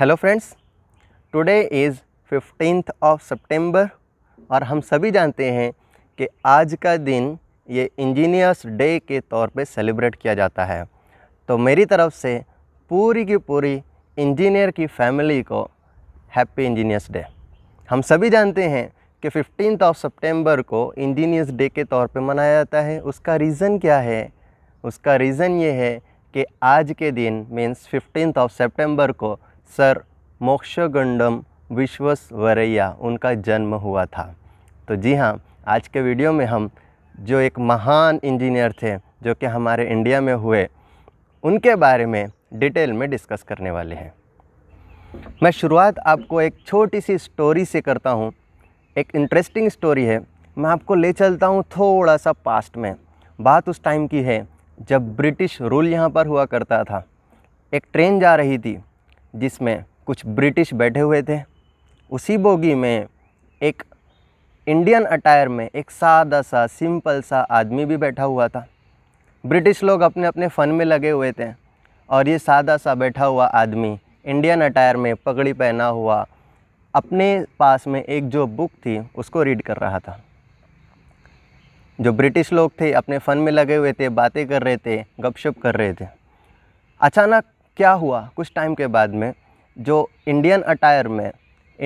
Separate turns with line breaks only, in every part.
hello friends today is fifteenth of सितंबर और हम सभी जानते हैं कि आज का दिन ये इंजीनियर्स डे के तौर पे सेलिब्रेट किया जाता है तो मेरी तरफ से पूरी की पूरी इंजीनियर की फैमिली को हैप्पी इंजीनियर्स डे हम सभी जानते हैं कि फिफ्टीन ऑफ सितंबर को इंजीनियर्स डे के तौर पे मनाया जाता है उसका रीज़न क्या है उसका रीज़न ये है कि आज के दिन मीन्स फिफ्टीन ऑफ सेप्टेम्बर को सर मोक्षगंडम विश्वस्वरैया उनका जन्म हुआ था तो जी हाँ आज के वीडियो में हम जो एक महान इंजीनियर थे जो कि हमारे इंडिया में हुए उनके बारे में डिटेल में डिस्कस करने वाले हैं मैं शुरुआत आपको एक छोटी सी स्टोरी से करता हूँ एक इंटरेस्टिंग स्टोरी है मैं आपको ले चलता हूँ थोड़ा सा पास्ट में बात उस टाइम की है जब ब्रिटिश रूल यहाँ पर हुआ करता था एक ट्रेन जा रही थी जिसमें कुछ ब्रिटिश बैठे हुए थे उसी बोगी में एक इंडियन अटायर में एक सादा सा सिंपल सा आदमी भी बैठा हुआ था ब्रिटिश लोग अपने अपने फ़न में लगे हुए थे और ये सादा सा बैठा हुआ आदमी इंडियन अटायर में पगड़ी पहना हुआ अपने पास में एक जो बुक थी उसको रीड कर रहा था जो ब्रिटिश लोग थे अपने फ़न में लगे हुए थे बातें कर रहे थे गपशप कर रहे थे अचानक क्या हुआ कुछ टाइम के बाद में जो इंडियन अटायर में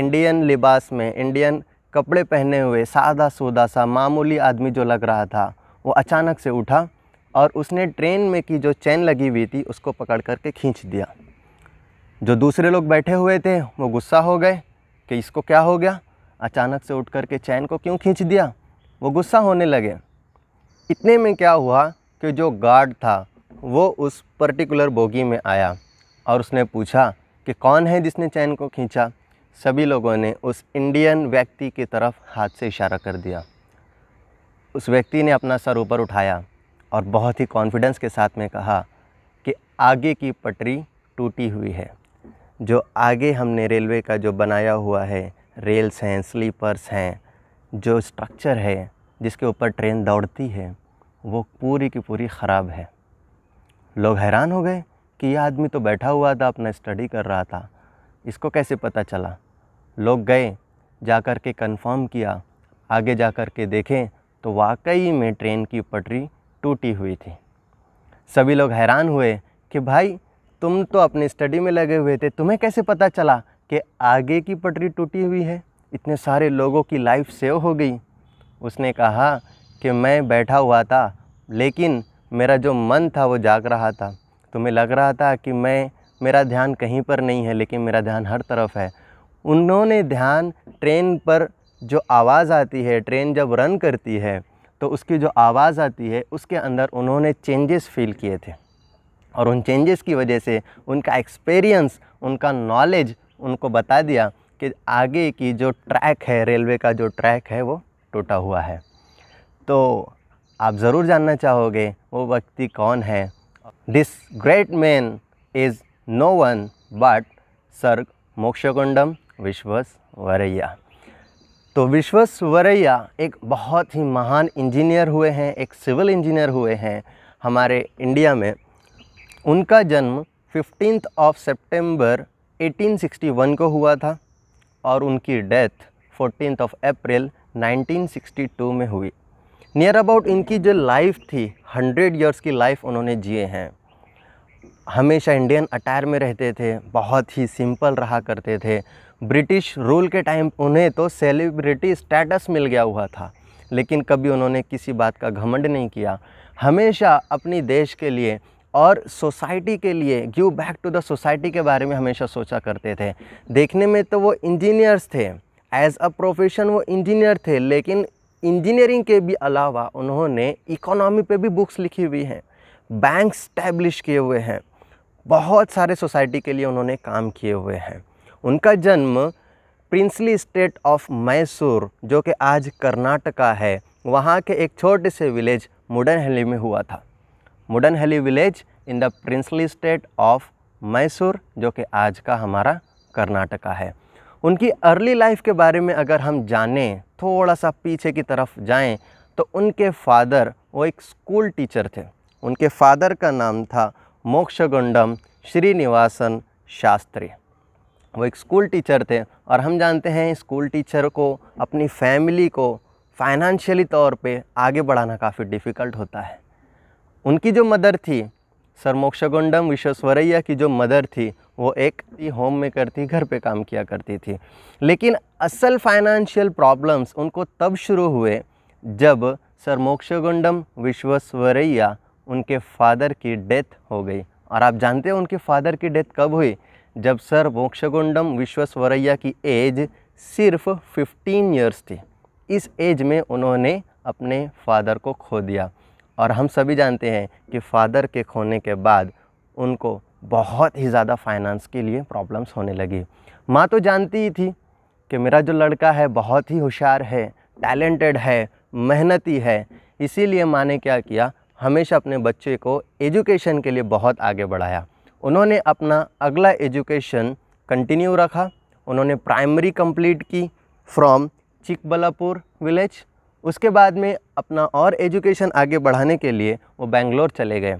इंडियन लिबास में इंडियन कपड़े पहने हुए सादा सोदा सा मामूली आदमी जो लग रहा था वो अचानक से उठा और उसने ट्रेन में की जो चैन लगी हुई थी उसको पकड़ करके खींच दिया जो दूसरे लोग बैठे हुए थे वो गुस्सा हो गए कि इसको क्या हो गया अचानक से उठ करके चैन को क्यों खींच दिया वो गुस्सा होने लगे इतने में क्या हुआ कि जो गार्ड था वो उस पर्टिकुलर बोगी में आया और उसने पूछा कि कौन है जिसने चैन को खींचा सभी लोगों ने उस इंडियन व्यक्ति की तरफ हाथ से इशारा कर दिया उस व्यक्ति ने अपना सर ऊपर उठाया और बहुत ही कॉन्फिडेंस के साथ में कहा कि आगे की पटरी टूटी हुई है जो आगे हमने रेलवे का जो बनाया हुआ है रेल्स हैं स्लीपर्स हैं जो स्ट्रक्चर है जिसके ऊपर ट्रेन दौड़ती है वो पूरी की पूरी ख़राब है लोग हैरान हो गए कि यह आदमी तो बैठा हुआ था अपना स्टडी कर रहा था इसको कैसे पता चला लोग गए जा कर के कन्फर्म किया आगे जा कर के देखें तो वाकई में ट्रेन की पटरी टूटी हुई थी सभी लोग हैरान हुए कि भाई तुम तो अपने स्टडी में लगे हुए थे तुम्हें कैसे पता चला कि आगे की पटरी टूटी हुई है इतने सारे लोगों की लाइफ सेव हो गई उसने कहा कि मैं बैठा हुआ था लेकिन मेरा जो मन था वो जाग रहा था तो मैं लग रहा था कि मैं मेरा ध्यान कहीं पर नहीं है लेकिन मेरा ध्यान हर तरफ है उन्होंने ध्यान ट्रेन पर जो आवाज़ आती है ट्रेन जब रन करती है तो उसकी जो आवाज़ आती है उसके अंदर उन्होंने चेंजेस फील किए थे और उन चेंजेस की वजह से उनका एक्सपीरियंस उनका नॉलेज उनको बता दिया कि आगे की जो ट्रैक है रेलवे का जो ट्रैक है वो टूटा हुआ है तो आप ज़रूर जानना चाहोगे वो व्यक्ति कौन है this great man is no one but sir Mokshagundam Visvesvaraya तो विश्वस वरैया एक बहुत ही महान इंजीनियर हुए हैं एक सिविल इंजीनियर हुए हैं हमारे इंडिया में उनका जन्म फिफ्टीन ऑफ सेप्टेम्बर 1861 को हुआ था और उनकी डेथ फोर्टीन ऑफ अप्रैल 1962 में हुई नियर अबाउट इनकी जो लाइफ थी हंड्रेड ईयर्स की लाइफ उन्होंने जिए हैं हमेशा इंडियन अटायर में रहते थे बहुत ही सिंपल रहा करते थे ब्रिटिश रूल के टाइम उन्हें तो सेलिब्रिटी स्टेटस मिल गया हुआ था लेकिन कभी उन्होंने किसी बात का घमंड नहीं किया हमेशा अपनी देश के लिए और सोसाइटी के लिए give back to the society के बारे में हमेशा सोचा करते थे देखने में तो वो इंजीनियर्स थे एज अ प्रोफेशन वो इंजीनियर थे लेकिन इंजीनियरिंग के भी अलावा उन्होंने इकोनॉमी पे भी बुक्स लिखी हुई हैं बैंक स्टैब्लिश किए हुए हैं बहुत सारे सोसाइटी के लिए उन्होंने काम किए हुए हैं उनका जन्म प्रिंसली स्टेट ऑफ मैसूर जो कि आज कर्नाटका है वहाँ के एक छोटे से विलेज मुडनहली में हुआ था Muddenahalli village in the princely state of Mysore जो कि आज का हमारा कर्नाटका है उनकी अर्ली लाइफ के बारे में अगर हम जानें थोड़ा सा पीछे की तरफ जाएं तो उनके फादर वो एक स्कूल टीचर थे उनके फादर का नाम था मोक्षगुंडम श्रीनिवासन शास्त्री वो एक स्कूल टीचर थे और हम जानते हैं स्कूल टीचर को अपनी फैमिली को फाइनेंशियली तौर पे आगे बढ़ाना काफ़ी डिफ़िकल्ट होता है उनकी जो मदर थी सर मोक्षगुंडम विश्वस्वरैया की जो मदर थी वो एक होम मेकर थी घर पे काम किया करती थी लेकिन असल फाइनेंशियल प्रॉब्लम्स उनको तब शुरू हुए जब सर मोक्षगुंडम विश्वेश्वरैया उनके फादर की डेथ हो गई और आप जानते हो उनके फादर की डेथ कब हुई जब सर मोक्षगुंडम विश्वस्वरैया की एज सिर्फ 15 इयर्स थी इस एज में उन्होंने अपने फादर को खो दिया और हम सभी जानते हैं कि फादर के खोने के बाद उनको बहुत ही ज़्यादा फाइनेंस के लिए प्रॉब्लम्स होने लगी माँ तो जानती ही थी कि मेरा जो लड़का है बहुत ही होशियार है टैलेंटेड है मेहनती है इसीलिए माँ ने क्या किया हमेशा अपने बच्चे को एजुकेशन के लिए बहुत आगे बढ़ाया उन्होंने अपना अगला एजुकेशन कंटिन्यू रखा उन्होंने प्राइमरी कंप्लीट की फ्रॉम चिकबलापुर विलेज उसके बाद में अपना और एजुकेशन आगे बढ़ाने के लिए वो बेंगलोर चले गए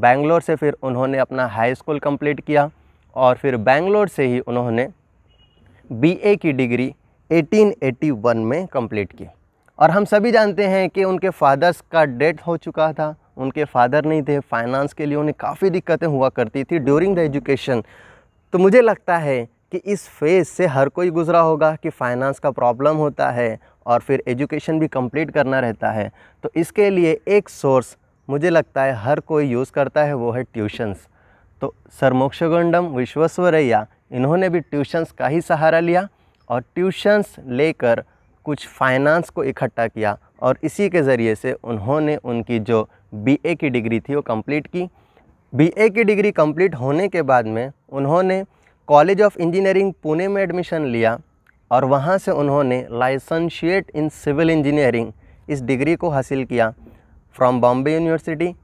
बेंगलोर से फिर उन्होंने अपना हाई स्कूल कंप्लीट किया और फिर बेंगलोर से ही उन्होंने बीए की डिग्री 1881 में कंप्लीट की और हम सभी जानते हैं कि उनके फादर्स का डेथ हो चुका था उनके फादर नहीं थे फाइनेंस के लिए उन्हें काफ़ी दिक्कतें हुआ करती थी ड्यूरिंग द एजुकेशन तो मुझे लगता है कि इस फेज़ से हर कोई गुज़रा होगा कि फाइनेंस का प्रॉब्लम होता है और फिर एजुकेशन भी कंप्लीट करना रहता है तो इसके लिए एक सोर्स मुझे लगता है हर कोई यूज़ करता है वो है ट्यूशन्स तो सर मोक्षगुंडम विश्वस्वरैया इन्होंने भी ट्यूशन्स का ही सहारा लिया और ट्यूशन्स लेकर कुछ फाइनेंस को इकट्ठा किया और इसी के ज़रिए से उन्होंने उनकी जो बीए की डिग्री थी वो कंप्लीट की बीए की डिग्री कंप्लीट होने के बाद में उन्होंने कॉलेज ऑफ इंजीनियरिंग पुणे में एडमिशन लिया और वहाँ से उन्होंने लाइसेंशिएट इन सिविल इंजीनियरिंग इस डिग्री को हासिल किया फ्रॉम बॉम्बे यूनिवर्सिटी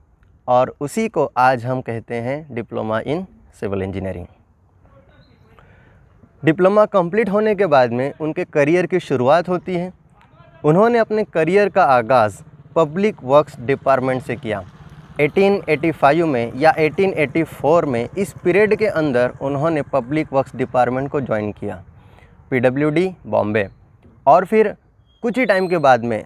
और उसी को आज हम कहते हैं diploma in civil engineering diploma complete होने के बाद में उनके करियर की शुरुआत होती है उन्होंने अपने करियर का आगाज़ पब्लिक वर्क्स डिपार्टमेंट से किया 1885 में या 1884 में इस पीरियड के अंदर उन्होंने पब्लिक वर्क्स डिपार्टमेंट को ज्वाइन किया पीडब्ल्यूडी बॉम्बे और फिर कुछ ही टाइम के बाद में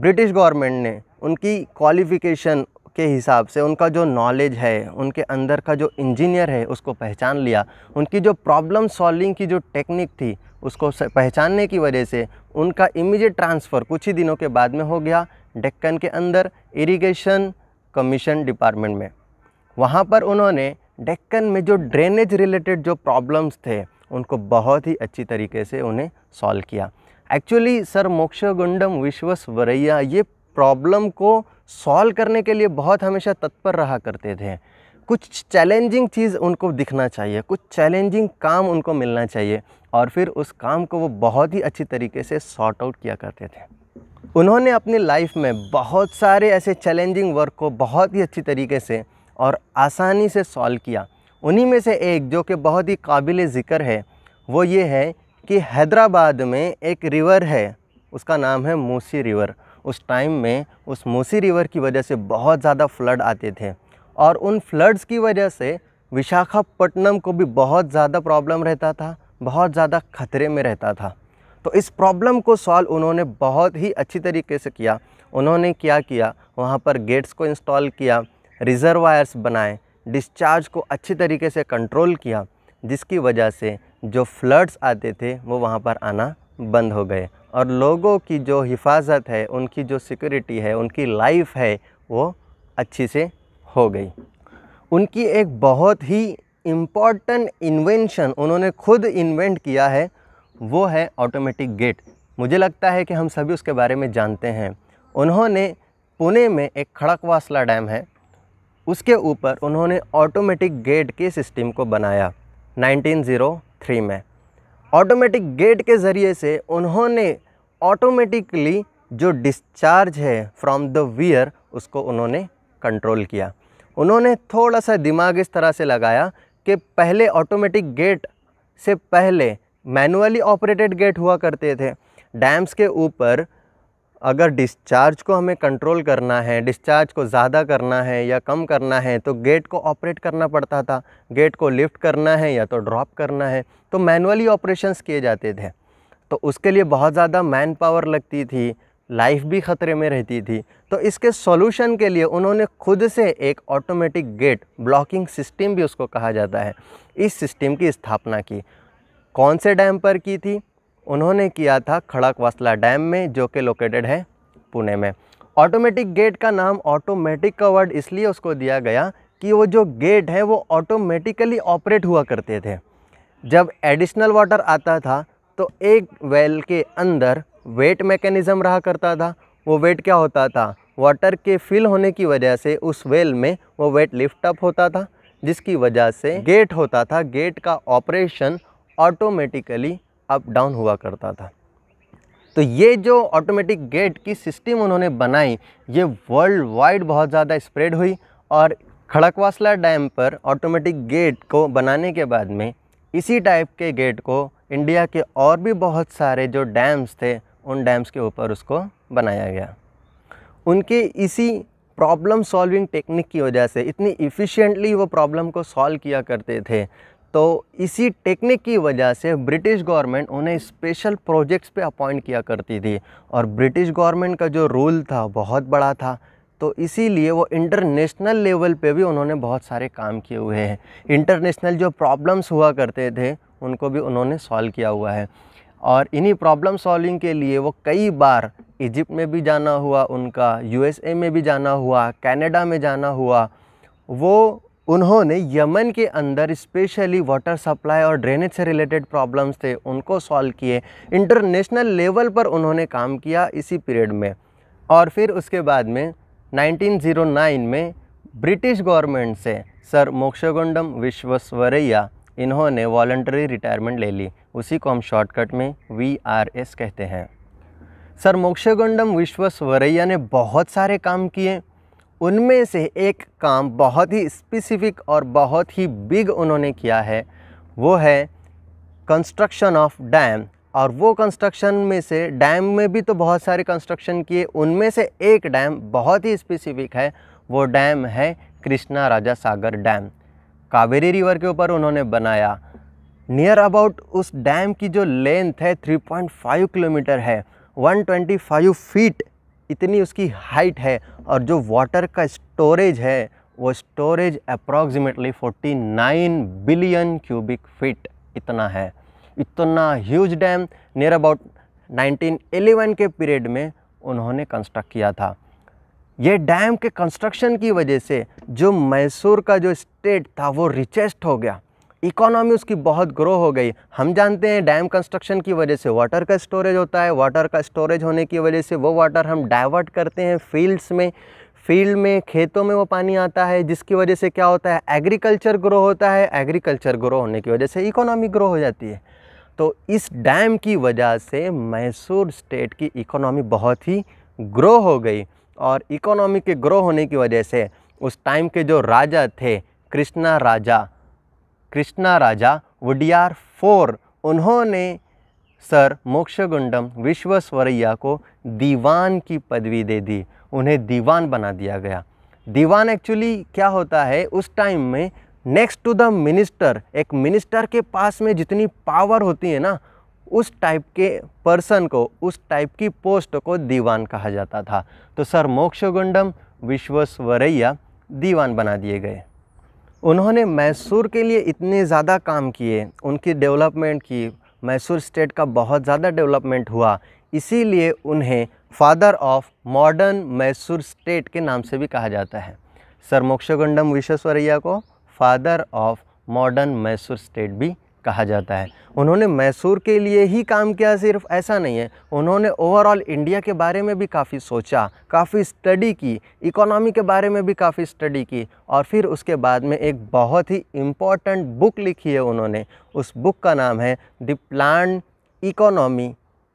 ब्रिटिश गवर्नमेंट ने उनकी क्वालिफ़िकेशन के हिसाब से उनका जो नॉलेज है उनके अंदर का जो इंजीनियर है उसको पहचान लिया उनकी जो प्रॉब्लम सॉल्विंग की जो टेक्निक थी उसको पहचानने की वजह से उनका इमीडिएट ट्रांसफ़र कुछ ही दिनों के बाद में हो गया डेक्कन के अंदर इरिगेशन कमीशन डिपार्टमेंट में वहाँ पर उन्होंने डेक्कन में जो ड्रेनेज रिलेटेड जो प्रॉब्लम्स थे उनको बहुत ही अच्छी तरीके से उन्हें सॉल्व किया actually sir Mokshagundam Visvesvaraya ये प्रॉब्लम को सॉल्व करने के लिए बहुत हमेशा तत्पर रहा करते थे कुछ चैलेंजिंग चीज़ उनको दिखना चाहिए कुछ चैलेंजिंग काम उनको मिलना चाहिए और फिर उस काम को वो बहुत ही अच्छी तरीके से सॉर्ट आउट किया करते थे उन्होंने अपनी लाइफ में बहुत सारे ऐसे चैलेंजिंग वर्क को बहुत ही अच्छी तरीके से और आसानी से सॉल्व किया उन्हीं में से एक जो कि बहुत ही काबिल ज़िक्र है वो ये है कि हैदराबाद में एक रिवर है उसका नाम है मूसी रिवर उस टाइम में उस मूसी रिवर की वजह से बहुत ज़्यादा फ्लड आते थे और उन फ्लड्स की वजह से विशाखापट्टनम को भी बहुत ज़्यादा प्रॉब्लम रहता था बहुत ज़्यादा खतरे में रहता था तो इस प्रॉब्लम को सॉल्व उन्होंने बहुत ही अच्छी तरीके से किया उन्होंने क्या किया वहाँ पर गेट्स को इंस्टॉल किया रिजर्वायर्स बनाए डिस्चार्ज को अच्छी तरीके से कंट्रोल किया जिसकी वजह से जो फ्लड्स आते थे वो वहाँ पर आना बंद हो गए और लोगों की जो हिफाजत है उनकी जो सिक्योरिटी है उनकी लाइफ है वो अच्छी से हो गई उनकी एक बहुत ही इम्पॉर्टेंट इन्वेंशन उन्होंने खुद इन्वेंट किया है वो है ऑटोमेटिक गेट मुझे लगता है कि हम सभी उसके बारे में जानते हैं उन्होंने पुणे में एक खड़कवासला डैम है उसके ऊपर उन्होंने ऑटोमेटिक गेट के सिस्टम को बनाया 1903 में ऑटोमेटिक गेट के ज़रिए से उन्होंने ऑटोमेटिकली जो डिस्चार्ज है फ्रॉम द वियर उसको उन्होंने कंट्रोल किया उन्होंने थोड़ा सा दिमाग इस तरह से लगाया कि पहले ऑटोमेटिक गेट से पहले मैनुअली ऑपरेटेड गेट हुआ करते थे डैम्स के ऊपर अगर डिस्चार्ज को हमें कंट्रोल करना है डिस्चार्ज को ज़्यादा करना है या कम करना है तो गेट को ऑपरेट करना पड़ता था गेट को लिफ्ट करना है या तो ड्रॉप करना है तो मैनुअली ऑपरेशंस किए जाते थे तो उसके लिए बहुत ज़्यादा मैन पावर लगती थी लाइफ भी ख़तरे में रहती थी तो इसके सॉल्यूशन के लिए उन्होंने खुद से एक ऑटोमेटिक गेट ब्लॉकिंग सिस्टम भी उसको कहा जाता है इस सिस्टम की स्थापना की कौन से डैम पर की थी उन्होंने किया था खड़कवासला डैम में जो कि लोकेटेड है पुणे में ऑटोमेटिक गेट का नाम ऑटोमेटिक का वर्ड इसलिए उसको दिया गया कि वो जो गेट है वो ऑटोमेटिकली ऑपरेट हुआ करते थे जब एडिशनल वाटर आता था तो एक वेल के अंदर वेट मैकेनिज़म रहा करता था वो वेट क्या होता था वाटर के फिल होने की वजह से उस वेल में वो वेट लिफ्ट अप होता था जिसकी वजह से गेट होता था गेट का ऑपरेशन ऑटोमेटिकली अप डाउन हुआ करता था तो ये जो ऑटोमेटिक गेट की सिस्टम उन्होंने बनाई ये वर्ल्ड वाइड बहुत ज़्यादा स्प्रेड हुई और खड़कवासला डैम पर ऑटोमेटिक गेट को बनाने के बाद में इसी टाइप के गेट को इंडिया के और भी बहुत सारे जो डैम्स थे उन डैम्स के ऊपर उसको बनाया गया उनके इसी प्रॉब्लम सॉल्विंग टेक्निक की वजह से इतनी इफ़िशेंटली वो प्रॉब्लम को सॉल्व किया करते थे तो इसी टेक्निक की वजह से ब्रिटिश गवर्नमेंट उन्हें स्पेशल प्रोजेक्ट्स पे अपॉइंट किया करती थी और ब्रिटिश गवर्नमेंट का जो रूल था बहुत बड़ा था तो इसीलिए वो इंटरनेशनल लेवल पे भी उन्होंने बहुत सारे काम किए हुए हैं इंटरनेशनल जो प्रॉब्लम्स हुआ करते थे उनको भी उन्होंने सॉल्व किया हुआ है और इन्हीं प्रॉब्लम सॉल्विंग के लिए वो कई बार इजिप्ट में भी जाना हुआ उनका यूएसए में भी जाना हुआ कनाडा में जाना हुआ वो उन्होंने यमन के अंदर स्पेशली वाटर सप्लाई और ड्रेनेज से रिलेटेड प्रॉब्लम्स थे उनको सॉल्व किए इंटरनेशनल लेवल पर उन्होंने काम किया इसी पीरियड में और फिर उसके बाद में 1909 में ब्रिटिश गवर्नमेंट से सर मोक्षगुंडम विश्वस्वरैया इन्होंने वॉल्ट्री रिटायरमेंट ले ली उसी को हम शॉर्टकट में वी आर एस कहते हैं सर मोक्षगुंडम विश्वस्वरैया ने बहुत सारे काम किए उनमें से एक काम बहुत ही स्पेसिफिक और बहुत ही बिग उन्होंने किया है वो है कंस्ट्रक्शन ऑफ डैम और वो कंस्ट्रक्शन में से डैम में भी तो बहुत सारे कंस्ट्रक्शन किए उनमें से एक डैम बहुत ही स्पेसिफिक है वो डैम है कृष्णा राजा सागर डैम कावेरी रिवर के ऊपर उन्होंने बनाया नियर अबाउट उस डैम की जो लेंथ है 3.5 किलोमीटर है 125 फीट इतनी उसकी हाइट है और जो वाटर का स्टोरेज है वो storage approximately 49 billion cubic feet इतना है इतना ह्यूज डैम नियर अबाउट 1911 के पीरियड में उन्होंने कंस्ट्रक्ट किया था ये डैम के कंस्ट्रक्शन की वजह से जो मैसूर का जो स्टेट था वो रिचेस्ट हो गया इकोनॉमी उसकी बहुत ग्रो हो गई हम जानते हैं डैम कंस्ट्रक्शन की वजह से वाटर का स्टोरेज होता है वाटर का स्टोरेज होने की वजह से वो वाटर हम डाइवर्ट करते हैं फील्ड्स में फील्ड में खेतों में वो पानी आता है जिसकी वजह से क्या होता है एग्रीकल्चर ग्रो होता है एग्रीकल्चर ग्रो होने की वजह से इकोनॉमी ग्रो हो जाती है तो इस डैम की वजह से मैसूर स्टेट की इकोनॉमी बहुत ही ग्रो हो गई और इकोनॉमी के ग्रो होने की वजह से उस टाइम के जो राजा थे कृष्णा राजा कृष्णा राजा वुडियार फोर उन्होंने सर मोक्षगुंडम विश्वस्वरैया को दीवान की पदवी दे दी उन्हें दीवान बना दिया गया दीवान एक्चुअली क्या होता है उस टाइम में नेक्स्ट टू द मिनिस्टर एक मिनिस्टर के पास में जितनी पावर होती है ना उस टाइप के पर्सन को उस टाइप की पोस्ट को दीवान कहा जाता था तो सर मोक्षगुंडम विश्वस्वरैया दीवान बना दिए गए उन्होंने मैसूर के लिए इतने ज़्यादा काम किए उनकी डेवलपमेंट की मैसूर स्टेट का बहुत ज़्यादा डेवलपमेंट हुआ इसीलिए उन्हें father of modern Mysore state के नाम से भी कहा जाता है सर मोक्षगुंडम विश्वेश्वरैया को father of modern Mysore state भी कहा जाता है उन्होंने मैसूर के लिए ही काम किया सिर्फ ऐसा नहीं है उन्होंने ओवरऑल इंडिया के बारे में भी काफ़ी सोचा काफ़ी स्टडी की इकोनॉमी के बारे में भी काफ़ी स्टडी की और फिर उसके बाद में एक बहुत ही इम्पॉर्टेंट बुक लिखी है उन्होंने उस बुक का नाम है the plan economy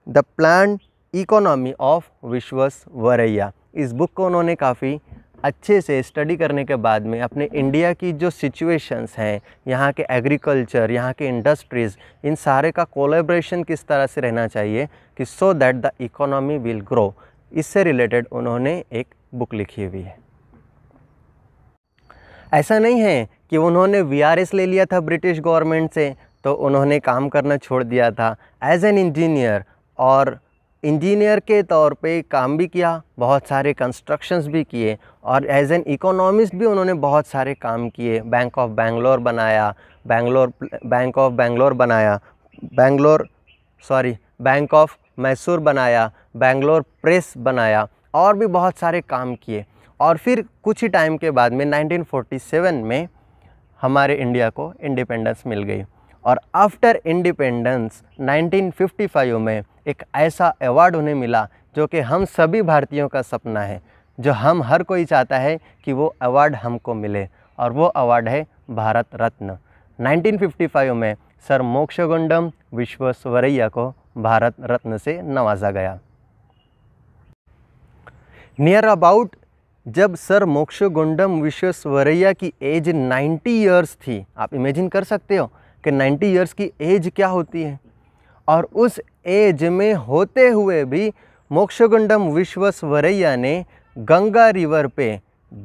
the plan economy of Visvesvaraya इस बुक को उन्होंने काफ़ी अच्छे से स्टडी करने के बाद में अपने इंडिया की जो सिचुएशंस हैं यहाँ के एग्रीकल्चर यहाँ के इंडस्ट्रीज़ इन सारे का कोलेब्रेशन किस तरह से रहना चाहिए कि so that the economy will grow इससे रिलेटेड उन्होंने एक बुक लिखी हुई है ऐसा नहीं है कि उन्होंने वी ले लिया था ब्रिटिश गवर्नमेंट से तो उन्होंने काम करना छोड़ दिया था एज एन इंजीनियर और इंजीनियर के तौर पे काम भी किया बहुत सारे कंस्ट्रक्शंस भी किए और एज एन इकोनॉमिस्ट भी उन्होंने बहुत सारे काम किए बैंक ऑफ बेंगलोर बनाया बेंगलोर बैंक ऑफ बेंगलोर बनाया Bangalore sorry bank of Mysore बनाया बेंगलोर प्रेस बनाया और भी बहुत सारे काम किए और फिर कुछ ही टाइम के बाद में 1947 में हमारे इंडिया को इंडिपेंडेंस मिल गई और आफ्टर इंडिपेंडेंस 1955 में एक ऐसा अवार्ड उन्हें मिला जो कि हम सभी भारतीयों का सपना है जो हम हर कोई चाहता है कि वो अवार्ड हमको मिले और वो अवार्ड है भारत रत्न 1955 में सर मोक्षगुंडम विश्वस्वरैया को भारत रत्न से नवाजा गया नियर अबाउट जब सर मोक्षगुंडम विश्वस्वरैया की एज 90 इयर्स थी आप इमेजिन कर सकते हो कि 90 इयर्स की एज क्या होती है और उस एज में होते हुए भी मोक्षगुंडम विश्वस्वरैया ने गंगा रिवर पे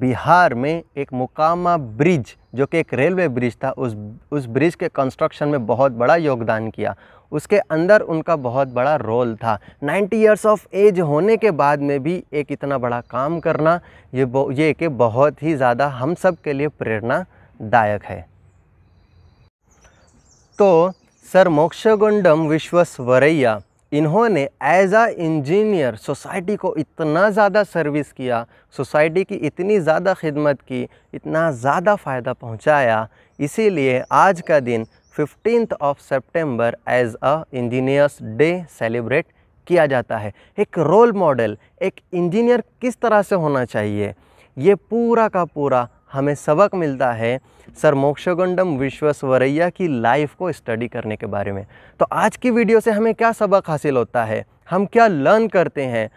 बिहार में एक मुकामा ब्रिज जो कि एक रेलवे ब्रिज था उस उस ब्रिज के कंस्ट्रक्शन में बहुत बड़ा योगदान किया उसके अंदर उनका बहुत बड़ा रोल था 90 इयर्स ऑफ एज होने के बाद में भी एक इतना बड़ा काम करना ये ये कि बहुत ही ज़्यादा हम सब के लिए प्रेरणादायक है तो सर मोक्षगुंडम विश्वस्वरैया इन्होंने एज आ इंजीनियर सोसाइटी को इतना ज़्यादा सर्विस किया सोसाइटी की इतनी ज़्यादा खिदमत की इतना ज़्यादा फ़ायदा पहुंचाया इसीलिए आज का दिन फिफ्टीन ऑफ सितंबर as a engineers day celebrate किया जाता है एक रोल मॉडल एक इंजीनियर किस तरह से होना चाहिए ये पूरा का पूरा हमें सबक मिलता है सर मोक्षगुंडम विश्वस्वरैया की लाइफ को स्टडी करने के बारे में तो आज की वीडियो से हमें क्या सबक हासिल होता है हम क्या लर्न करते हैं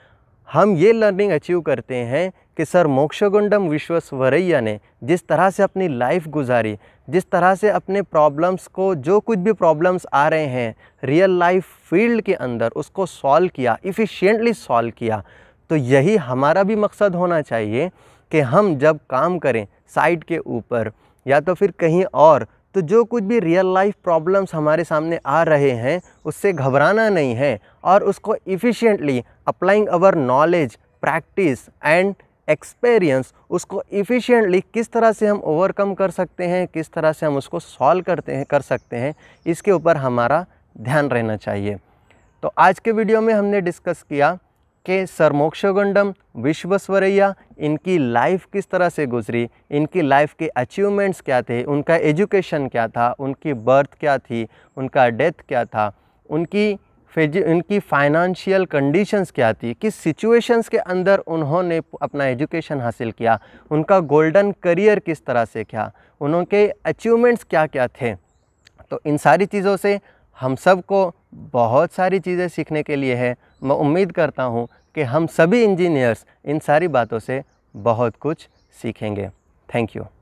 हम ये लर्निंग अचीव करते हैं कि सर मोक्षगुंडम विश्वस्वरैया ने जिस तरह से अपनी लाइफ गुजारी जिस तरह से अपने प्रॉब्लम्स को जो कुछ भी प्रॉब्लम्स आ रहे हैं रियल लाइफ फील्ड के अंदर उसको सॉल्व किया इफ़िशेंटली सॉल्व किया तो यही हमारा भी मकसद होना चाहिए कि हम जब काम करें साइट के ऊपर या तो फिर कहीं और तो जो कुछ भी रियल लाइफ प्रॉब्लम्स हमारे सामने आ रहे हैं उससे घबराना नहीं है और उसको efficiently applying our knowledge practice and experience उसको इफ़िशेंटली किस तरह से हम ओवरकम कर सकते हैं किस तरह से हम उसको सॉल्व करते हैं कर सकते हैं इसके ऊपर हमारा ध्यान रहना चाहिए तो आज के वीडियो में हमने डिस्कस किया के सर विश्वस्वरैया इनकी लाइफ किस तरह से गुजरी इनकी लाइफ के अचीवमेंट्स क्या थे उनका एजुकेशन क्या था उनकी बर्थ क्या थी उनका डेथ क्या था उनकी फिज उनकी फाइनेंशियल कंडीशंस क्या थी किस सिचुएशंस के अंदर उन्होंने अपना एजुकेशन हासिल किया उनका गोल्डन करियर किस तरह से क्या उनके अचीवमेंट्स क्या क्या थे तो इन सारी चीज़ों से हम सबको बहुत सारी चीज़ें सीखने के लिए है मैं उम्मीद करता हूँ कि हम सभी इंजीनियर्स इन सारी बातों से बहुत कुछ सीखेंगे थैंक यू